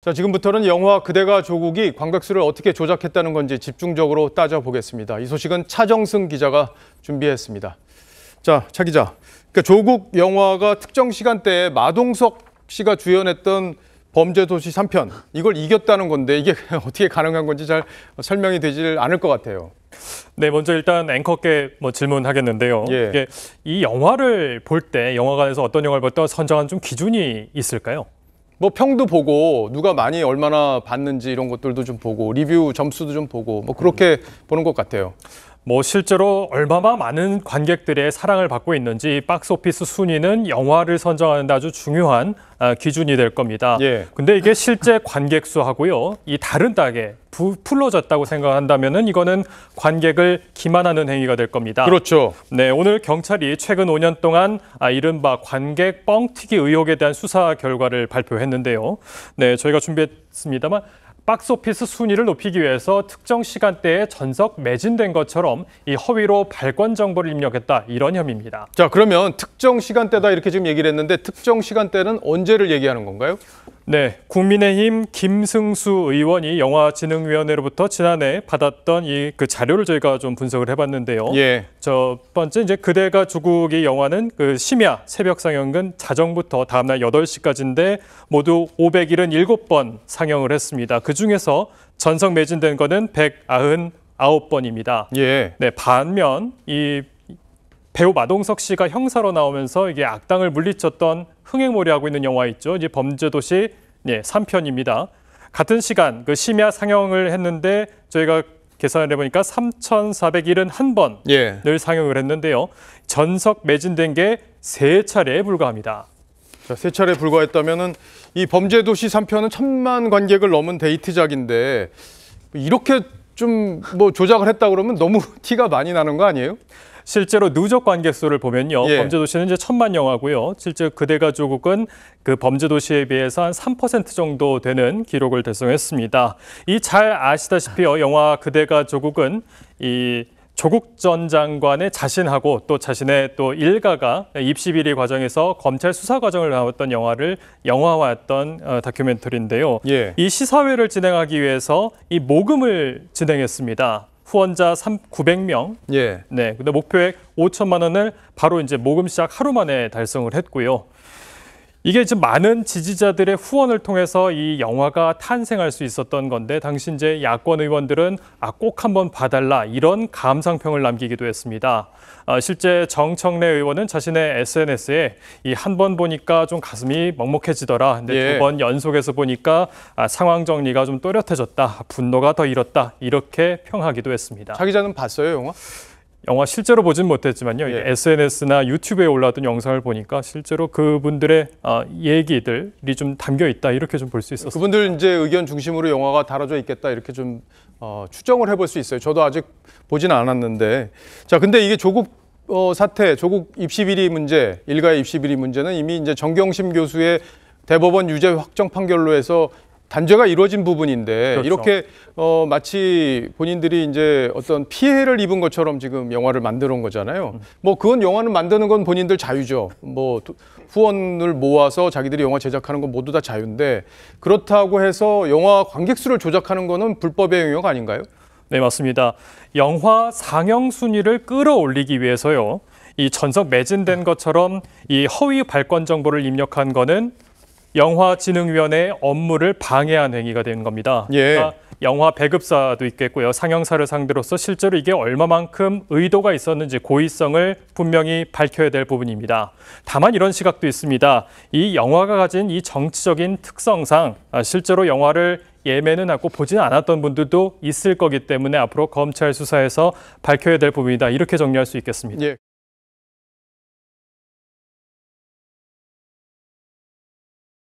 자, 지금부터는 영화 그대가 조국이 관객수를 어떻게 조작했다는 건지 집중적으로 따져보겠습니다. 이 소식은 차정승 기자가 준비했습니다. 자, 차 기자. 그러니까 조국 영화가 특정 시간대에 마동석 씨가 주연했던 범죄도시 3편 이걸 이겼다는 건데 이게 어떻게 가능한 건지 잘 설명이 되질 않을 것 같아요. 네, 먼저 일단 앵커께 뭐 질문하겠는데요. 예. 이게 이 영화를 볼 때 영화관에서 어떤 영화를 볼때 선정한 좀 기준이 있을까요? 뭐 평도 보고 누가 많이 얼마나 봤는지 이런 것들도 좀 보고 리뷰 점수도 좀 보고 뭐 그렇게 음. 보는 것 같아요. 뭐 실제로 얼마나 많은 관객들의 사랑을 받고 있는지 박스오피스 순위는 영화를 선정하는데 아주 중요한 아, 기준이 될 겁니다. 예. 근데 이게 실제 관객 수하고요. 이 다른 땅에 부풀러졌다고 생각한다면 이거는 관객을 기만하는 행위가 될 겁니다. 그렇죠. 네, 오늘 경찰이 최근 5년 동안 아, 이른바 관객 뻥튀기 의혹에 대한 수사 결과를 발표했는데요. 네, 저희가 준비했습니다만 박스오피스 순위를 높이기 위해서 특정 시간대에 전석 매진된 것처럼 이 허위로 발권 정보를 입력했다 이런 혐의입니다. 자 그러면 특정 시간대다 이렇게 지금 얘기를 했는데 특정 시간대는 언제를 얘기하는 건가요? 네, 국민의힘 김승수 의원이 영화진흥위원회로부터 지난해 받았던 이 그 자료를 저희가 좀 분석을 해봤는데요. 예. 첫 번째 이제 그대가 조국이 영화는 그 심야 새벽 상영은 자정부터 다음날 8시까지인데 모두 577번 상영을 했습니다. 그 중에서 전석 매진된 거는 199번입니다. 예. 네, 반면 이 배우 마동석 씨가 형사로 나오면서 이게 악당을 물리쳤던 흥행몰이 하고 있는 영화 있죠. 이제 범죄도시 예, 3편입니다. 같은 시간 그 심야 상영을 했는데 저희가 계산을 해보니까 3,471번을 예. 상영을 했는데요. 전석 매진된 게 세 차례에 불과합니다. 자, 세 차례 불과했다면은 이 범죄도시 3편은 천만 관객을 넘은 데이트작인데 이렇게 좀 뭐 조작을 했다 그러면 너무 티가 많이 나는 거 아니에요? 실제로 누적 관객수를 보면요. 예. 범죄도시는 이제 천만 영화고요. 실제 그대 가조국은그 범죄도시에 비해서 한 3% 정도 되는 기록을 달성했습니다. 이 잘아시다시피 영화 그대 가조국은이 조국 전 장관의 자신하고 또 자신의 또 일가가 입시 비리 과정에서 검찰 수사 과정을 나왔던 영화를 영화화했던 어, 다큐멘터리인데요. 예. 이 시사회를 진행하기 위해서 이 모금을 진행했습니다. 후원자 3, 900명. 예. 네. 근데 목표액 5천만 원을 바로 이제 모금 시작 하루 만에 달성을 했고요. 이게 이제 많은 지지자들의 후원을 통해서 이 영화가 탄생할 수 있었던 건데 당시 이제 야권 의원들은 아 꼭 한번 봐달라 이런 감상평을 남기기도 했습니다. 아, 실제 정청래 의원은 자신의 SNS에 이 한 번 보니까 좀 가슴이 먹먹해지더라. 근데 예. 두번 연속해서 보니까 아, 상황 정리가 좀 또렷해졌다. 분노가 더 일었다. 이렇게 평하기도 했습니다. 자 기자는 봤어요 영화? 영화 실제로 보진 못했지만요. 예. SNS나 유튜브에 올라왔던 영상을 보니까 실제로 그분들의 아, 얘기들이 좀 담겨 있다 이렇게 좀 볼 수 있었어요. 그분들 이제 의견 중심으로 영화가 다뤄져 있겠다 이렇게 좀 어, 추정을 해볼 수 있어요. 저도 아직 보지 않았는데 자 근데 이게 조국 어, 사태, 조국 입시 비리 문제, 일가의 입시 비리 문제는 이미 이제 정경심 교수의 대법원 유죄 확정 판결로 해서 단죄가 이루어진 부분인데 그렇죠. 이렇게 어, 마치 본인들이 이제 어떤 피해를 입은 것처럼 지금 영화를 만들어 온 거잖아요. 음. 뭐 그건 영화는 만드는 건 본인들 자유죠. 뭐 후원을 모아서 자기들이 영화 제작하는 건 모두 다 자유인데 그렇다고 해서 영화 관객 수를 조작하는 거는 불법의 영역 아닌가요? 네, 맞습니다. 영화 상영 순위를 끌어올리기 위해서요. 이 전석 매진된 것처럼 이 허위 발권 정보를 입력한 거는 영화진흥위원회 업무를 방해한 행위가 된 겁니다. 예. 그러니까 영화 배급사도 있겠고요. 상영사를 상대로서 실제로 이게 얼마만큼 의도가 있었는지 고의성을 분명히 밝혀야 될 부분입니다. 다만 이런 시각도 있습니다. 이 영화가 가진 이 정치적인 특성상 실제로 영화를 예매는 하고 보지는 않았던 분들도 있을 거기 때문에 앞으로 검찰 수사에서 밝혀야 될 부분이다. 이렇게 정리할 수 있겠습니다. 예.